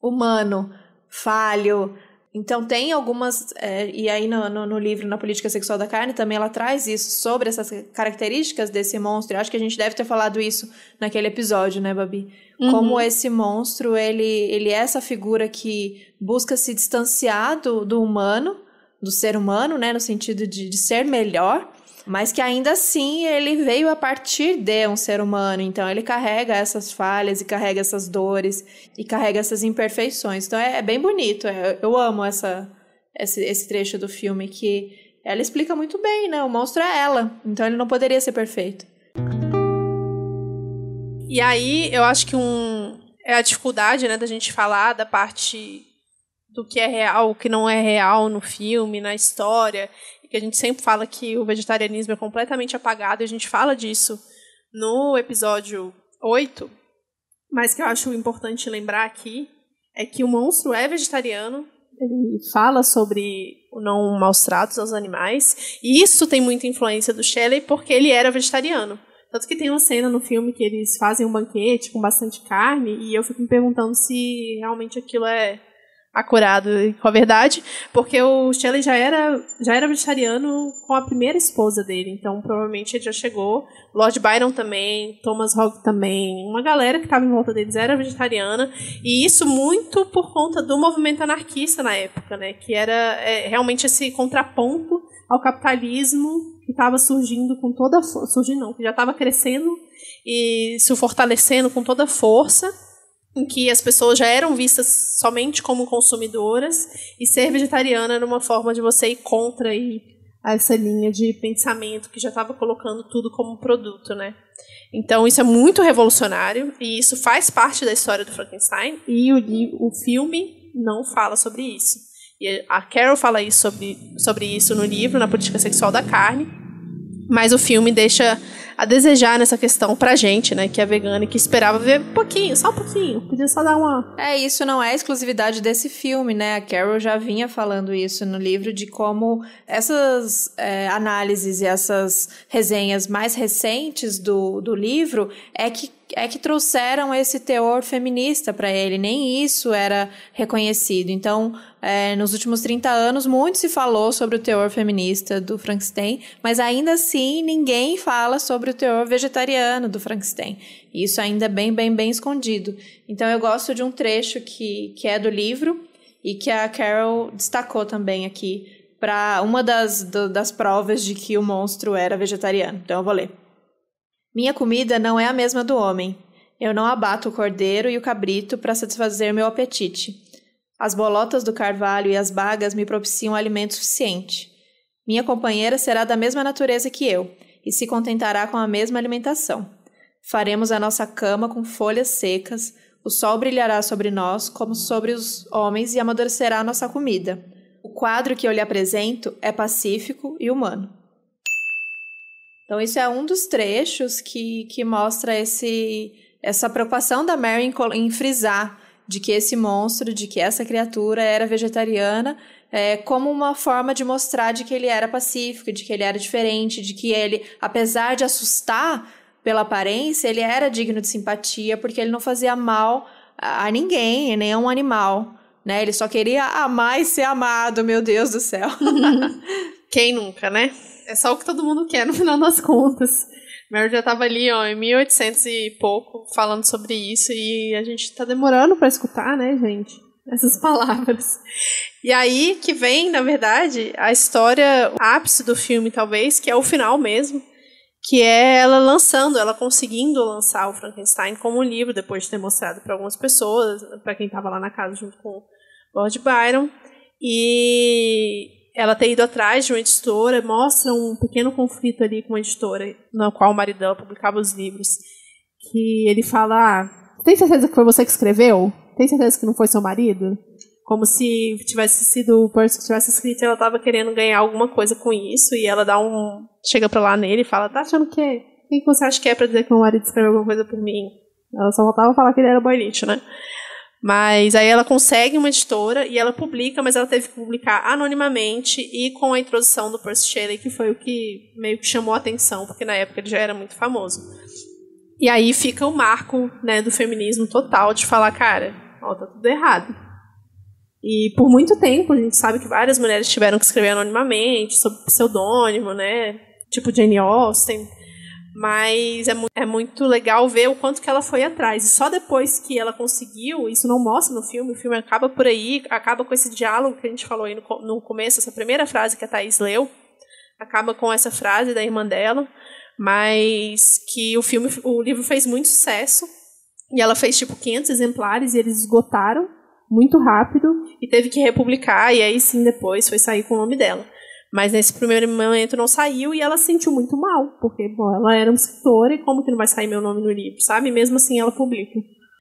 humano, falho. Então tem algumas é, e aí no, no, no, livro na política sexual da carne também ela traz isso sobre essas características desse monstro. Eu acho que a gente deve ter falado isso naquele episódio, né, Babi? Uhum. Como esse monstro ele ele é essa figura que busca se distanciar do, do humano do ser humano, né, no sentido de, de ser melhor, mas que ainda assim ele veio a partir de um ser humano, então ele carrega essas falhas e carrega essas dores e carrega essas imperfeições. Então é, é bem bonito, é, eu amo essa, esse, esse trecho do filme que ela explica muito bem, né? O monstro é ela, então ele não poderia ser perfeito. E aí eu acho que um é a dificuldade, né, da gente falar da parte do que é real, o que não é real no filme, na história, que a gente sempre fala que o vegetarianismo é completamente apagado, e a gente fala disso no episódio 8, mas que eu acho importante lembrar aqui é que o monstro é vegetariano, ele fala sobre o não maus tratos aos animais, e isso tem muita influência do Shelley porque ele era vegetariano. Tanto que tem uma cena no filme que eles fazem um banquete com bastante carne, e eu fico me perguntando se realmente aquilo é acurado com a verdade, porque o Shelley já era, já era vegetariano com a primeira esposa dele, então provavelmente ele já chegou. Lord Byron também, Thomas Hogg também, uma galera que estava em volta deles era vegetariana, e isso muito por conta do movimento anarquista na época, né, que era é, realmente esse contraponto ao capitalismo que estava surgindo com toda surgindo não, que já estava crescendo e se fortalecendo com toda força em que as pessoas já eram vistas somente como consumidoras e ser vegetariana era uma forma de você ir contra aí essa linha de pensamento que já estava colocando tudo como produto, né? Então isso é muito revolucionário e isso faz parte da história do Frankenstein e o, o filme não fala sobre isso. E a Carol fala isso sobre, sobre isso no livro, na política sexual da carne, mas o filme deixa a desejar nessa questão pra gente, né? Que é vegana e que esperava ver um pouquinho, só um pouquinho. Podia só dar uma. É, isso não é exclusividade desse filme, né? A Carol já vinha falando isso no livro de como essas é, análises e essas resenhas mais recentes do, do livro é que é que trouxeram esse teor feminista para ele, nem isso era reconhecido. Então, é, nos últimos 30 anos, muito se falou sobre o teor feminista do Frankenstein, mas ainda assim ninguém fala sobre sobre o teor vegetariano do Frankenstein. E isso ainda é bem, bem, bem escondido. Então eu gosto de um trecho que, que é do livro e que a Carol destacou também aqui para uma das, do, das provas de que o monstro era vegetariano. Então eu vou ler. Minha comida não é a mesma do homem. Eu não abato o cordeiro e o cabrito para satisfazer meu apetite. As bolotas do carvalho e as bagas me propiciam alimento suficiente. Minha companheira será da mesma natureza que eu, e se contentará com a mesma alimentação. Faremos a nossa cama com folhas secas, o sol brilhará sobre nós como sobre os homens e amadurecerá a nossa comida. O quadro que eu lhe apresento é pacífico e humano. Então, isso é um dos trechos que, que mostra esse, essa preocupação da Mary em, em frisar de que esse monstro, de que essa criatura era vegetariana é, como uma forma de mostrar de que ele era pacífico, de que ele era diferente, de que ele, apesar de assustar pela aparência, ele era digno de simpatia, porque ele não fazia mal a ninguém, nem a um animal. Né? Ele só queria amar e ser amado, meu Deus do céu. Quem nunca, né? É só o que todo mundo quer no final das contas. Mary já estava ali, ó, em 1800 e pouco, falando sobre isso, e a gente está demorando para escutar, né, gente? essas palavras. E aí que vem, na verdade, a história, o ápice do filme, talvez, que é o final mesmo, que é ela lançando, ela conseguindo lançar o Frankenstein como um livro, depois de ter mostrado para algumas pessoas, para quem estava lá na casa junto com Lord Byron. E ela ter ido atrás de uma editora, mostra um pequeno conflito ali com uma editora, na qual o marido dela publicava os livros. Que ele fala: ah, Tem certeza que foi você que escreveu? Tem certeza que não foi seu marido? Como se tivesse sido o Percy que tivesse escrito e ela tava querendo ganhar alguma coisa com isso. E ela dá um. Chega pra lá nele e fala: Tá achando que quê? É? O que você acha que é pra dizer que meu marido escreveu alguma coisa por mim? Ela só voltava a falar que ele era boy lixo, né? Mas aí ela consegue uma editora e ela publica, mas ela teve que publicar anonimamente e com a introdução do Percy Shelley, que foi o que meio que chamou a atenção, porque na época ele já era muito famoso. E aí fica o marco né, do feminismo total de falar, cara, ó, tá tudo errado. E por muito tempo a gente sabe que várias mulheres tiveram que escrever anonimamente, sob pseudônimo, né? Tipo Jane Austen. Mas é, mu é muito legal ver o quanto que ela foi atrás. E só depois que ela conseguiu, isso não mostra no filme, o filme acaba por aí, acaba com esse diálogo que a gente falou aí no, no começo, essa primeira frase que a Thaís leu, acaba com essa frase da irmã dela, mas que o filme, o livro fez muito sucesso e ela fez tipo 500 exemplares e eles esgotaram muito rápido e teve que republicar e aí sim depois foi sair com o nome dela. Mas nesse primeiro momento não saiu e ela se sentiu muito mal, porque bom, ela era uma escritora e como que não vai sair meu nome no livro, sabe? Mesmo assim ela publica.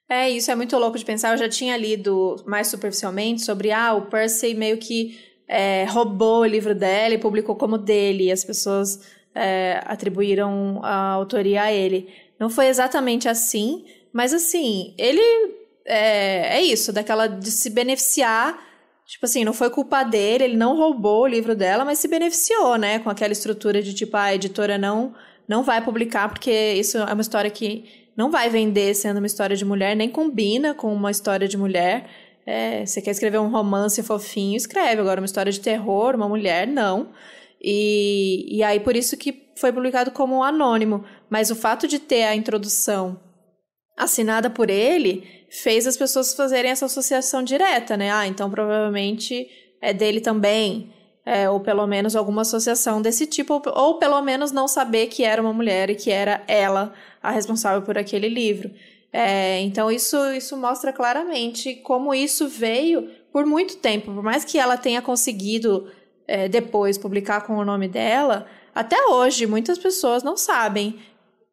É, isso é muito louco de pensar. Eu já tinha lido mais superficialmente sobre ah, o Percy meio que é, roubou o livro dela e publicou como dele, e as pessoas é, atribuíram a autoria a ele. Não foi exatamente assim, mas assim, ele é, é isso, daquela de se beneficiar. Tipo assim, não foi culpa dele, ele não roubou o livro dela, mas se beneficiou, né? Com aquela estrutura de tipo, ah, a editora não, não vai publicar, porque isso é uma história que não vai vender sendo uma história de mulher, nem combina com uma história de mulher. É, você quer escrever um romance fofinho, escreve. Agora, uma história de terror, uma mulher, não. E, e aí, por isso que foi publicado como um anônimo. Mas o fato de ter a introdução assinada por ele fez as pessoas fazerem essa associação direta, né? Ah, então provavelmente é dele também. É, ou pelo menos alguma associação desse tipo, ou, ou pelo menos não saber que era uma mulher e que era ela a responsável por aquele livro. É, então isso, isso mostra claramente como isso veio por muito tempo, por mais que ela tenha conseguido é, depois publicar com o nome dela, até hoje muitas pessoas não sabem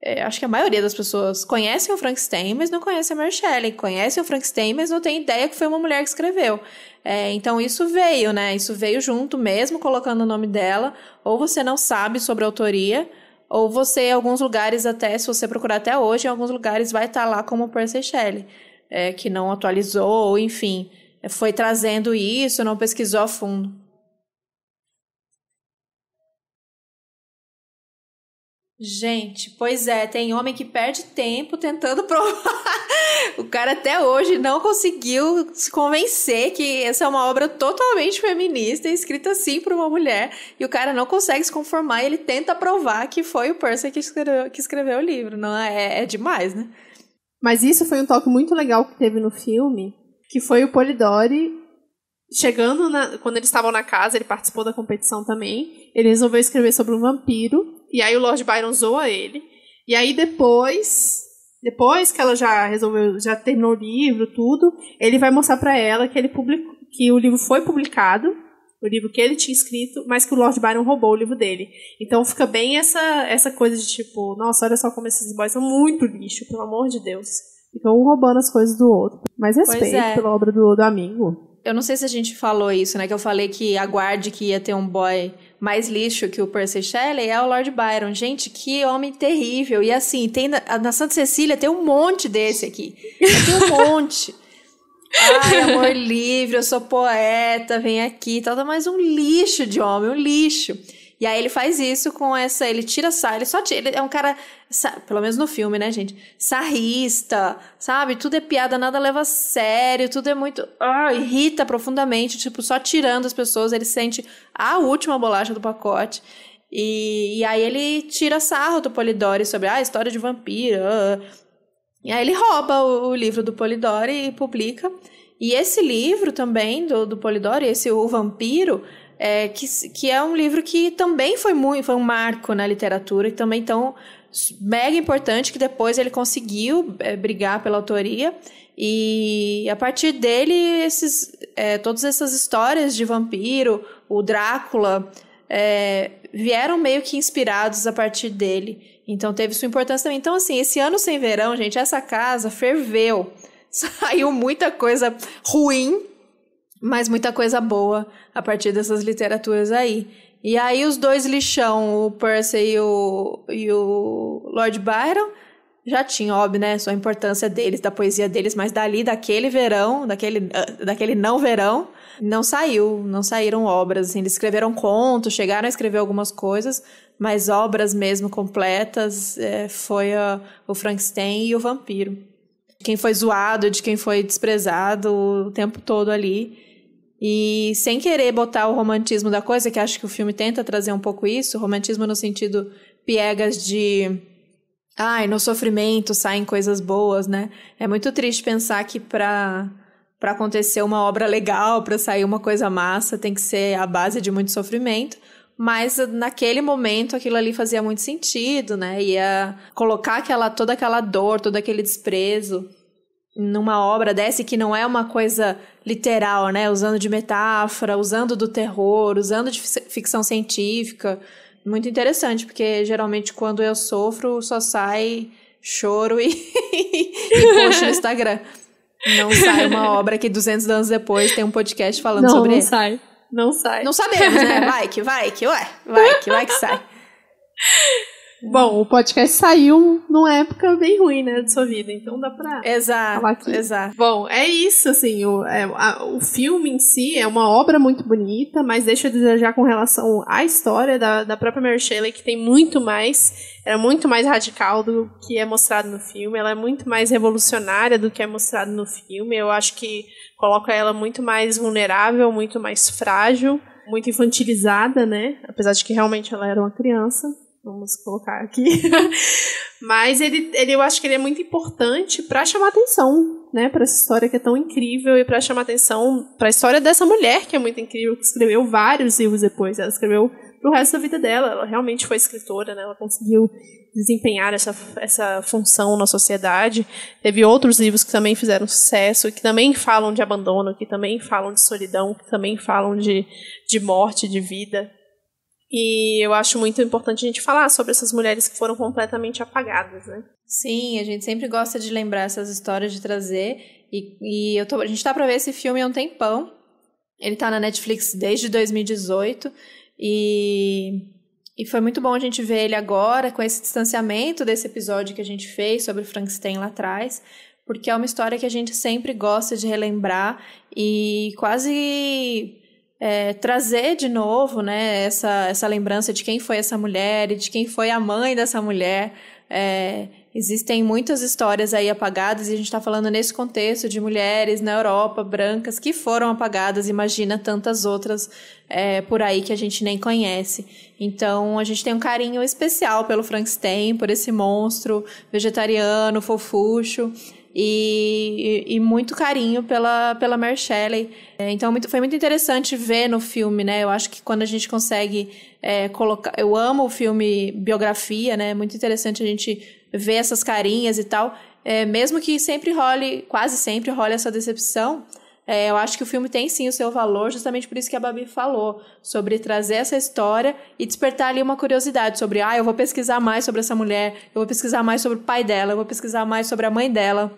é, acho que a maioria das pessoas conhecem o Frankenstein, mas não conhece a Mary Shelley. Conhecem o Frankenstein, mas não tem ideia que foi uma mulher que escreveu. É, então isso veio, né? Isso veio junto, mesmo colocando o nome dela. Ou você não sabe sobre a autoria, ou você, em alguns lugares, até se você procurar até hoje, em alguns lugares vai estar tá lá como Percy Shelley, é, que não atualizou, enfim, foi trazendo isso, não pesquisou a fundo. Gente, pois é, tem homem que perde tempo tentando provar. o cara até hoje não conseguiu se convencer que essa é uma obra totalmente feminista, escrita assim por uma mulher, e o cara não consegue se conformar e ele tenta provar que foi o Percy que escreveu, que escreveu o livro. Não é? é, é demais, né? Mas isso foi um toque muito legal que teve no filme, que foi o Polidori chegando na, quando eles estavam na casa, ele participou da competição também. Ele resolveu escrever sobre um vampiro e aí o Lord Byron zoa ele. E aí depois, depois que ela já resolveu, já terminou o livro, tudo, ele vai mostrar para ela que ele publicou, que o livro foi publicado, o livro que ele tinha escrito, mas que o Lord Byron roubou o livro dele. Então fica bem essa essa coisa de tipo, nossa, olha só como esses boys são muito lixo, pelo amor de Deus. Ficam um roubando as coisas do outro. Mas respeito é. pela obra do, do amigo. Eu não sei se a gente falou isso, né? Que eu falei que aguarde que ia ter um boy mais lixo que o Percy Shelley é o Lord Byron. Gente, que homem terrível. E assim, tem na, na Santa Cecília tem um monte desse aqui. Tem um monte. Ai, amor livre, eu sou poeta, vem aqui, tal, então, tá mas um lixo de homem, um lixo. E aí ele faz isso com essa. Ele tira sarro, ele só tira. Ele é um cara. Pelo menos no filme, né, gente? Sarrista, sabe? Tudo é piada, nada leva a sério, tudo é muito. Ah, irrita profundamente, tipo, só tirando as pessoas. Ele sente a última bolacha do pacote. E, e aí ele tira sarro do Polidori sobre a ah, história de vampiro. Ah, e aí ele rouba o, o livro do Polidori e publica. E esse livro também, do, do Polidori, esse O Vampiro, é, que, que é um livro que também foi muito, foi um marco na literatura e também tão mega importante que depois ele conseguiu é, brigar pela autoria e a partir dele esses, é, todas essas histórias de vampiro, o Drácula é, vieram meio que inspirados a partir dele. Então teve sua importância também. Então assim, esse ano sem verão, gente, essa casa ferveu. Saiu muita coisa ruim mas muita coisa boa a partir dessas literaturas aí. E aí os dois lixão, o Percy e o, e o Lord Byron, já tinha, óbvio, né, sua importância deles, da poesia deles, mas dali, daquele verão, daquele, ah, daquele não verão, não saiu, não saíram obras, assim, eles escreveram contos, chegaram a escrever algumas coisas, mas obras mesmo completas é, foi a, o Frankenstein e o Vampiro. Quem foi zoado, de quem foi desprezado o tempo todo ali, e sem querer botar o romantismo da coisa, que acho que o filme tenta trazer um pouco isso, romantismo no sentido piegas de ai, no sofrimento saem coisas boas, né? É muito triste pensar que para para acontecer uma obra legal, para sair uma coisa massa, tem que ser a base de muito sofrimento. Mas naquele momento aquilo ali fazia muito sentido, né? Ia colocar aquela, toda aquela dor, todo aquele desprezo numa obra dessa que não é uma coisa literal, né? Usando de metáfora, usando do terror, usando de ficção científica. Muito interessante, porque geralmente quando eu sofro só sai choro e, e post no Instagram. Não sai uma obra que 200 anos depois tem um podcast falando não, sobre não Não sai, não sai. Não sabemos, né? Vai que, vai que, ué, vai que, vai que sai. Bom, o podcast saiu numa época bem ruim, né, de sua vida, então dá pra exato, falar aqui. Exato. Bom, é isso, assim, o, é, a, o filme em si é uma obra muito bonita, mas deixa eu desejar com relação à história da, da própria Mary Shelley, que tem muito mais, era é muito mais radical do que é mostrado no filme, ela é muito mais revolucionária do que é mostrado no filme, eu acho que coloca ela muito mais vulnerável, muito mais frágil, muito infantilizada, né, apesar de que realmente ela era uma criança vamos colocar aqui. Mas ele, ele, eu acho que ele é muito importante para chamar atenção, né, para essa história que é tão incrível e para chamar atenção para a história dessa mulher que é muito incrível, que escreveu vários livros depois. Ela escreveu pro resto da vida dela. Ela realmente foi escritora, né? Ela conseguiu desempenhar essa, essa função na sociedade. Teve outros livros que também fizeram sucesso, que também falam de abandono, que também falam de solidão, que também falam de, de morte, de vida. E eu acho muito importante a gente falar sobre essas mulheres que foram completamente apagadas, né? Sim, a gente sempre gosta de lembrar essas histórias, de trazer. E, e eu tô, a gente tá pra ver esse filme há um tempão. Ele tá na Netflix desde 2018. E, e foi muito bom a gente ver ele agora, com esse distanciamento desse episódio que a gente fez sobre o Frankenstein lá atrás porque é uma história que a gente sempre gosta de relembrar e quase é, trazer de novo né, essa, essa lembrança de quem foi essa mulher e de quem foi a mãe dessa mulher. É, existem muitas histórias aí apagadas e a gente está falando nesse contexto de mulheres na Europa, brancas, que foram apagadas, imagina tantas outras é, por aí que a gente nem conhece. Então a gente tem um carinho especial pelo Frankenstein, por esse monstro vegetariano, fofucho e, e, muito carinho pela, pela Mary Shelley. É, então muito, foi muito interessante ver no filme, né? Eu acho que quando a gente consegue é, colocar. Eu amo o filme biografia, né? É muito interessante a gente ver essas carinhas e tal. É, mesmo que sempre role, quase sempre role essa decepção. É, eu acho que o filme tem sim o seu valor, justamente por isso que a Babi falou, sobre trazer essa história e despertar ali uma curiosidade sobre, ah, eu vou pesquisar mais sobre essa mulher, eu vou pesquisar mais sobre o pai dela, eu vou pesquisar mais sobre a mãe dela.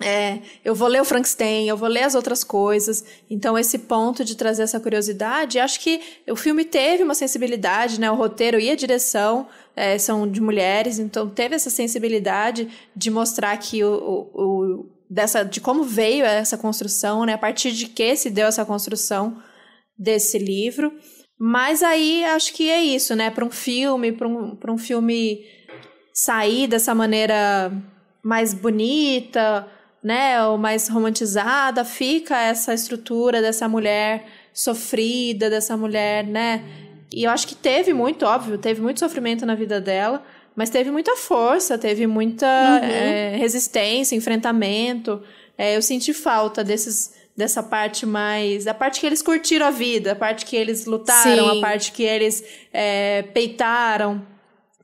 É, eu vou ler o Frankenstein, eu vou ler as outras coisas. Então, esse ponto de trazer essa curiosidade, acho que o filme teve uma sensibilidade, né? O roteiro e a direção é, são de mulheres, então teve essa sensibilidade de mostrar que o, o, o, dessa, de como veio essa construção, né? A partir de que se deu essa construção desse livro. Mas aí acho que é isso, né? Para um filme, para um, um filme sair dessa maneira mais bonita né, ou mais romantizada, fica essa estrutura dessa mulher sofrida, dessa mulher, né? E eu acho que teve muito, óbvio, teve muito sofrimento na vida dela, mas teve muita força, teve muita uhum. é, resistência, enfrentamento. É, eu senti falta desses dessa parte mais. A parte que eles curtiram a vida, a parte que eles lutaram, Sim. a parte que eles é, peitaram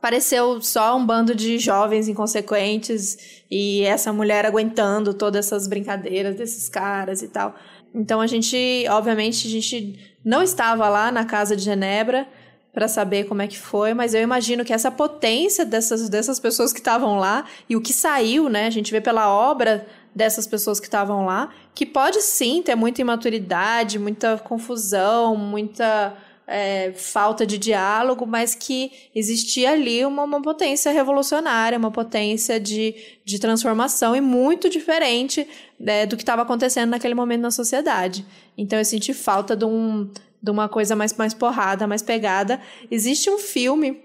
pareceu só um bando de jovens inconsequentes e essa mulher aguentando todas essas brincadeiras desses caras e tal. Então a gente, obviamente, a gente não estava lá na casa de Genebra para saber como é que foi, mas eu imagino que essa potência dessas, dessas pessoas que estavam lá e o que saiu, né? A gente vê pela obra dessas pessoas que estavam lá, que pode sim ter muita imaturidade, muita confusão, muita é, falta de diálogo, mas que existia ali uma, uma potência revolucionária, uma potência de, de transformação e muito diferente né, do que estava acontecendo naquele momento na sociedade. Então eu senti falta de, um, de uma coisa mais, mais porrada, mais pegada. Existe um filme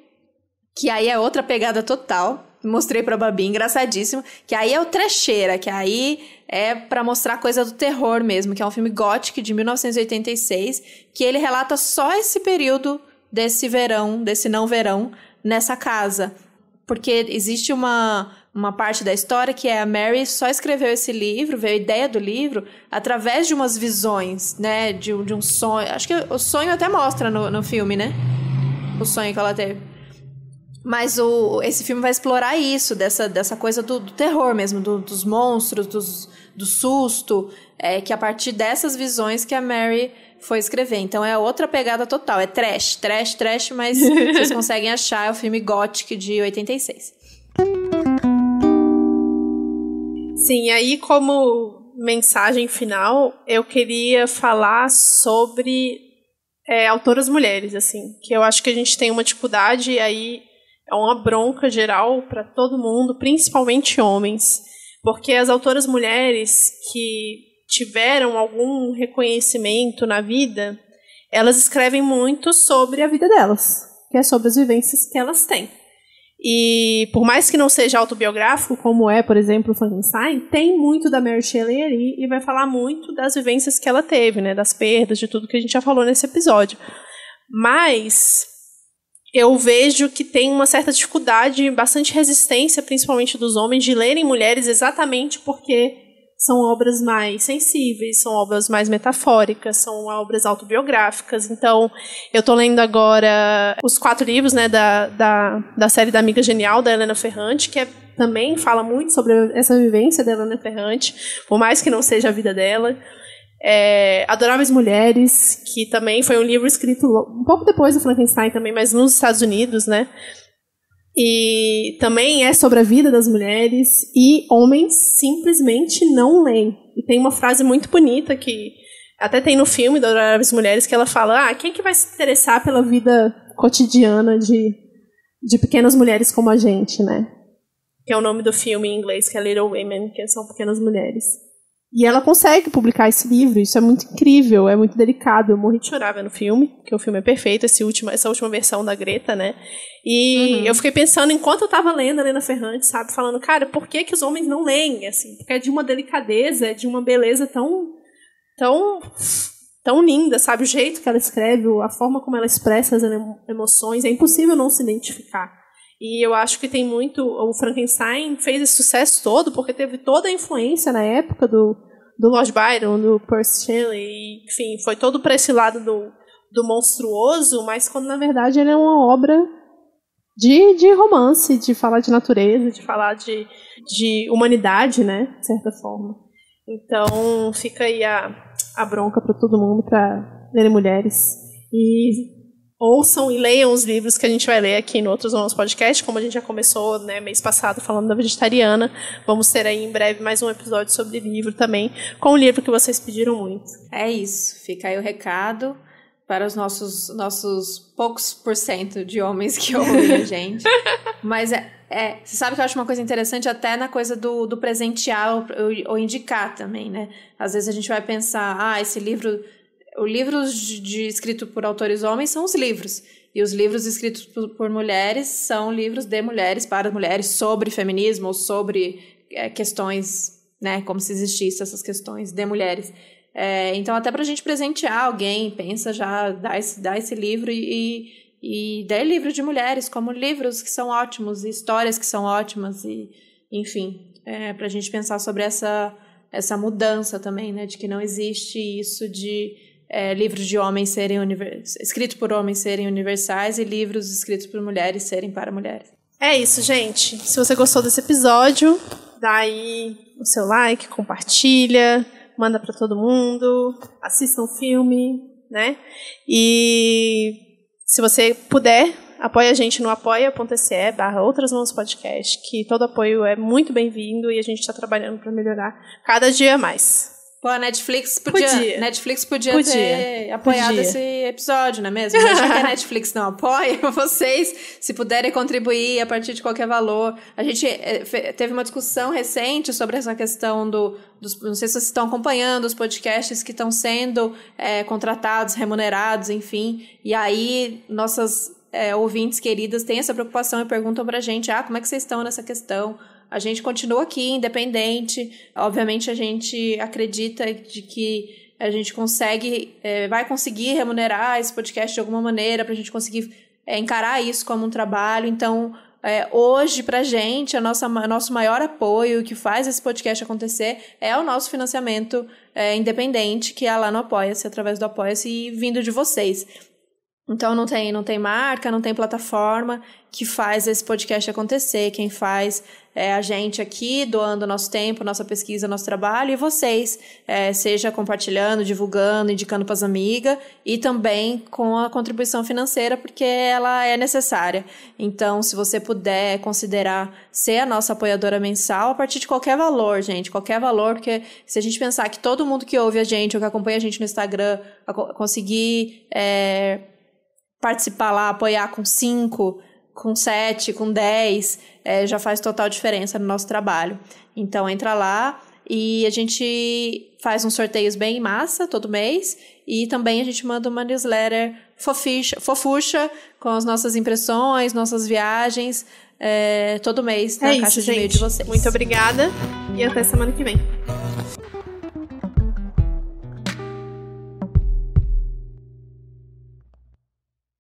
que aí é outra pegada total, mostrei pra Babi, engraçadíssimo, que aí é o trecheira, que aí é para mostrar coisa do terror mesmo, que é um filme gótico de 1986, que ele relata só esse período desse verão, desse não verão, nessa casa. Porque existe uma, uma parte da história que é a Mary só escreveu esse livro, veio a ideia do livro, através de umas visões, né? De, de um sonho. Acho que o sonho até mostra no, no filme, né? O sonho que ela teve. Mas o, esse filme vai explorar isso, dessa, dessa coisa do, do terror mesmo, do, dos monstros, dos, do susto, é, que a partir dessas visões que a Mary foi escrever. Então é outra pegada total, é trash, trash, trash, mas vocês conseguem achar, é o filme Gothic de 86. Sim, aí como mensagem final, eu queria falar sobre é, autoras mulheres, assim, que eu acho que a gente tem uma dificuldade aí é uma bronca geral para todo mundo, principalmente homens, porque as autoras mulheres que tiveram algum reconhecimento na vida, elas escrevem muito sobre a vida delas, que é sobre as vivências que elas têm. E por mais que não seja autobiográfico, como é, por exemplo, Frankenstein, tem muito da Mary Shelley ali e vai falar muito das vivências que ela teve, né, das perdas, de tudo que a gente já falou nesse episódio. Mas eu vejo que tem uma certa dificuldade, bastante resistência, principalmente dos homens, de lerem mulheres exatamente porque são obras mais sensíveis, são obras mais metafóricas, são obras autobiográficas. Então, eu estou lendo agora os quatro livros né, da, da, da série da Amiga Genial, da Helena Ferrante, que é também fala muito sobre essa vivência da Helena Ferrante, por mais que não seja a vida dela. É, Adoráveis Mulheres, que também foi um livro escrito um pouco depois do Frankenstein também, mas nos Estados Unidos, né? E também é sobre a vida das mulheres e homens simplesmente não leem. E tem uma frase muito bonita que até tem no filme Adoráveis Mulheres que ela fala: "Ah, quem é que vai se interessar pela vida cotidiana de de pequenas mulheres como a gente, né?" Que é o nome do filme em inglês, que é Little Women, que são pequenas mulheres. E ela consegue publicar esse livro, isso é muito incrível, é muito delicado. Eu morri de chorar vendo o filme, porque o filme é perfeito, esse último, essa última versão da Greta, né? E uhum. eu fiquei pensando, enquanto eu tava lendo a Lena Ferrante, sabe? Falando, cara, por que, que os homens não leem? Assim, porque é de uma delicadeza, é de uma beleza tão. tão. tão linda, sabe? O jeito que ela escreve, a forma como ela expressa as emoções, é impossível não se identificar. E eu acho que tem muito. O Frankenstein fez esse sucesso todo porque teve toda a influência na época do, do Lord Byron, do Percy Shelley, enfim, foi todo para esse lado do, do monstruoso, mas quando na verdade ele é uma obra de, de romance, de falar de natureza, de falar de, de humanidade, né? De certa forma. Então fica aí a, a bronca para todo mundo para lerem mulheres. E ouçam e leiam os livros que a gente vai ler aqui no Outros Vamos Podcast, como a gente já começou né, mês passado falando da vegetariana. Vamos ter aí em breve mais um episódio sobre livro também, com o livro que vocês pediram muito. É isso, fica aí o recado para os nossos, nossos poucos por cento de homens que ouvem a gente. Mas é, é, você sabe que eu acho uma coisa interessante até na coisa do, do presentear ou, ou indicar também, né? Às vezes a gente vai pensar, ah, esse livro os livros de, de, escrito por autores homens são os livros. E os livros escritos por, por mulheres são livros de mulheres, para mulheres, sobre feminismo ou sobre é, questões, né? Como se existissem essas questões de mulheres. É, então, até para a gente presentear alguém, pensa já, dá esse, dá esse livro e, e, dá livro de mulheres, como livros que são ótimos, e histórias que são ótimas, e enfim, é, para a gente pensar sobre essa, essa mudança também, né? De que não existe isso de é, livros de homens serem escritos por homens serem universais e livros escritos por mulheres serem para mulheres. É isso, gente. Se você gostou desse episódio, dá aí o seu like, compartilha, manda para todo mundo, assista um filme, né? E se você puder, apoia a gente no apoia.se barra outras mãos podcast, que todo apoio é muito bem-vindo e a gente está trabalhando para melhorar cada dia mais. Pô, a Netflix podia, podia. Netflix podia, podia. ter apoiado podia. esse episódio, não é mesmo? Já que a Netflix não apoia, vocês, se puderem contribuir a partir de qualquer valor. A gente eh, teve uma discussão recente sobre essa questão do. Dos, não sei se vocês estão acompanhando os podcasts que estão sendo é, contratados, remunerados, enfim. E aí, nossas é, ouvintes queridas têm essa preocupação e perguntam pra gente: ah, como é que vocês estão nessa questão? a gente continua aqui, independente. Obviamente, a gente acredita de que a gente consegue, é, vai conseguir remunerar esse podcast de alguma maneira, para a gente conseguir é, encarar isso como um trabalho. Então, é, hoje, para a gente, o nosso maior apoio que faz esse podcast acontecer é o nosso financiamento é, independente, que é lá no Apoia-se, através do Apoia-se e vindo de vocês. Então não tem, não tem marca, não tem plataforma que faz esse podcast acontecer. Quem faz é a gente aqui, doando nosso tempo, nossa pesquisa, nosso trabalho, e vocês, é, seja compartilhando, divulgando, indicando para as amigas, e também com a contribuição financeira, porque ela é necessária. Então, se você puder considerar ser a nossa apoiadora mensal, a partir de qualquer valor, gente, qualquer valor, porque se a gente pensar que todo mundo que ouve a gente ou que acompanha a gente no Instagram conseguir. É, participar lá, apoiar com 5, com 7, com 10, é, já faz total diferença no nosso trabalho. Então entra lá e a gente faz uns sorteios bem em massa todo mês e também a gente manda uma newsletter foficha, fofucha com as nossas impressões, nossas viagens é, todo mês na é isso, caixa de e-mail de vocês. Muito obrigada e até semana que vem.